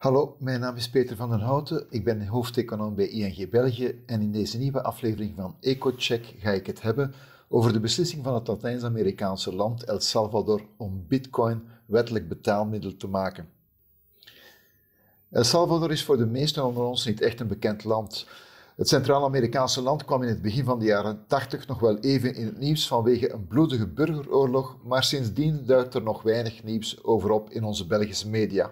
Hallo, mijn naam is Peter van den Houten. Ik ben hoofdeconom bij ING België en in deze nieuwe aflevering van EcoCheck ga ik het hebben over de beslissing van het Latijns-Amerikaanse land El Salvador om bitcoin wettelijk betaalmiddel te maken. El Salvador is voor de meesten onder ons niet echt een bekend land. Het Centraal-Amerikaanse land kwam in het begin van de jaren 80 nog wel even in het nieuws vanwege een bloedige burgeroorlog, maar sindsdien duidt er nog weinig nieuws over op in onze Belgische media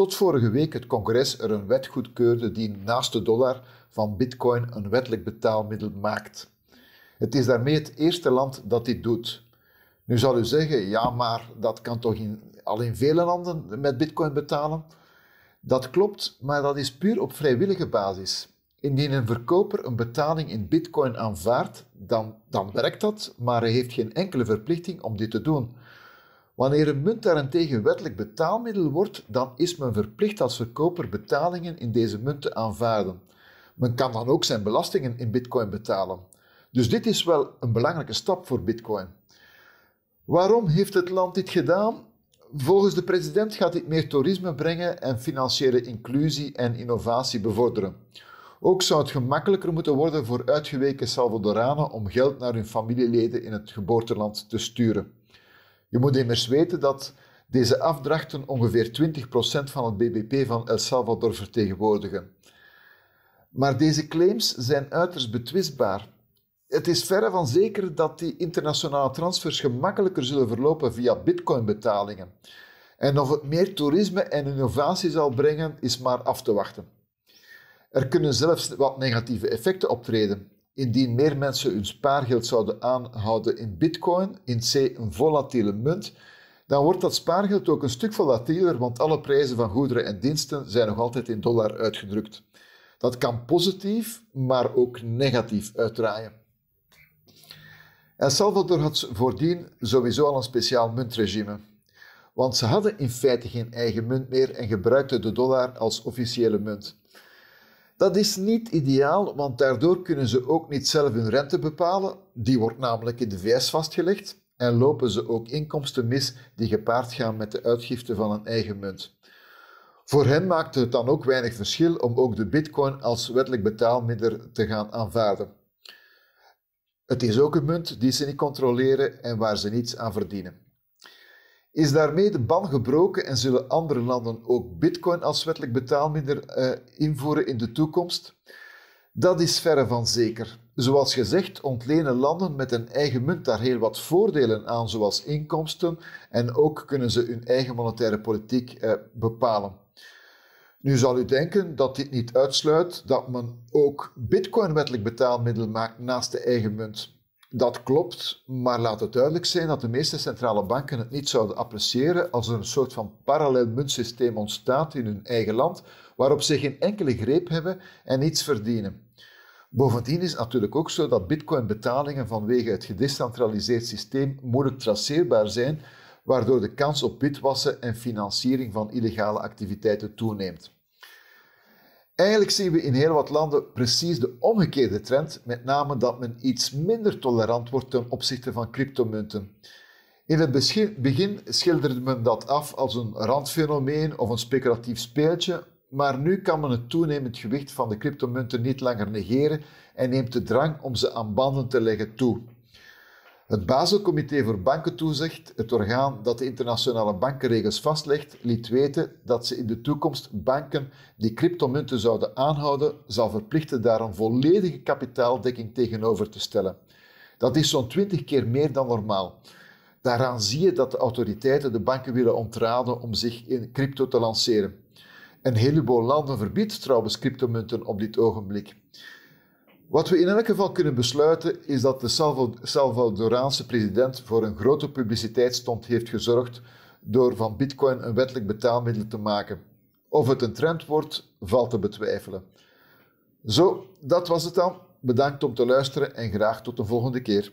tot vorige week het congres er een wet goedkeurde die naast de dollar van bitcoin een wettelijk betaalmiddel maakt. Het is daarmee het eerste land dat dit doet. Nu zal u zeggen, ja maar dat kan toch in, al in vele landen met bitcoin betalen? Dat klopt, maar dat is puur op vrijwillige basis. Indien een verkoper een betaling in bitcoin aanvaardt, dan, dan werkt dat, maar hij heeft geen enkele verplichting om dit te doen. Wanneer een munt daarentegen wettelijk betaalmiddel wordt, dan is men verplicht als verkoper betalingen in deze munt te aanvaarden. Men kan dan ook zijn belastingen in bitcoin betalen. Dus dit is wel een belangrijke stap voor bitcoin. Waarom heeft het land dit gedaan? Volgens de president gaat dit meer toerisme brengen en financiële inclusie en innovatie bevorderen. Ook zou het gemakkelijker moeten worden voor uitgeweken Salvadoranen om geld naar hun familieleden in het geboorteland te sturen. Je moet immers weten dat deze afdrachten ongeveer 20% van het BBP van El Salvador vertegenwoordigen. Maar deze claims zijn uiterst betwistbaar. Het is verre van zeker dat die internationale transfers gemakkelijker zullen verlopen via bitcoinbetalingen. En of het meer toerisme en innovatie zal brengen, is maar af te wachten. Er kunnen zelfs wat negatieve effecten optreden. Indien meer mensen hun spaargeld zouden aanhouden in bitcoin, in C een volatiele munt, dan wordt dat spaargeld ook een stuk volatieler, want alle prijzen van goederen en diensten zijn nog altijd in dollar uitgedrukt. Dat kan positief, maar ook negatief uitdraaien. El Salvador had voordien sowieso al een speciaal muntregime. Want ze hadden in feite geen eigen munt meer en gebruikten de dollar als officiële munt. Dat is niet ideaal, want daardoor kunnen ze ook niet zelf hun rente bepalen. Die wordt namelijk in de VS vastgelegd. En lopen ze ook inkomsten mis die gepaard gaan met de uitgifte van een eigen munt. Voor hen maakte het dan ook weinig verschil om ook de bitcoin als wettelijk betaalmiddel te gaan aanvaarden. Het is ook een munt die ze niet controleren en waar ze niets aan verdienen is daarmee de ban gebroken en zullen andere landen ook bitcoin als wettelijk betaalmiddel eh, invoeren in de toekomst? Dat is verre van zeker. Zoals gezegd ontlenen landen met een eigen munt daar heel wat voordelen aan, zoals inkomsten, en ook kunnen ze hun eigen monetaire politiek eh, bepalen. Nu zal u denken dat dit niet uitsluit dat men ook bitcoin wettelijk betaalmiddel maakt naast de eigen munt. Dat klopt, maar laat het duidelijk zijn dat de meeste centrale banken het niet zouden appreciëren als er een soort van parallel muntsysteem ontstaat in hun eigen land, waarop ze geen enkele greep hebben en niets verdienen. Bovendien is het natuurlijk ook zo dat bitcoin-betalingen vanwege het gedecentraliseerd systeem moeilijk traceerbaar zijn, waardoor de kans op witwassen en financiering van illegale activiteiten toeneemt. Eigenlijk zien we in heel wat landen precies de omgekeerde trend, met name dat men iets minder tolerant wordt ten opzichte van cryptomunten. In het begin schilderde men dat af als een randfenomeen of een speculatief speeltje, maar nu kan men het toenemend gewicht van de cryptomunten niet langer negeren en neemt de drang om ze aan banden te leggen toe. Het Baselcomité voor Bankentoezicht, het orgaan dat de internationale bankenregels vastlegt, liet weten dat ze in de toekomst banken die cryptomunten zouden aanhouden, zal verplichten daar een volledige kapitaaldekking tegenover te stellen. Dat is zo'n twintig keer meer dan normaal. Daaraan zie je dat de autoriteiten de banken willen ontraden om zich in crypto te lanceren. Een heleboel landen verbiedt trouwens cryptomunten op dit ogenblik. Wat we in elk geval kunnen besluiten is dat de Salvadoraanse president voor een grote publiciteitsstond heeft gezorgd door van bitcoin een wettelijk betaalmiddel te maken. Of het een trend wordt, valt te betwijfelen. Zo, dat was het dan. Bedankt om te luisteren en graag tot de volgende keer.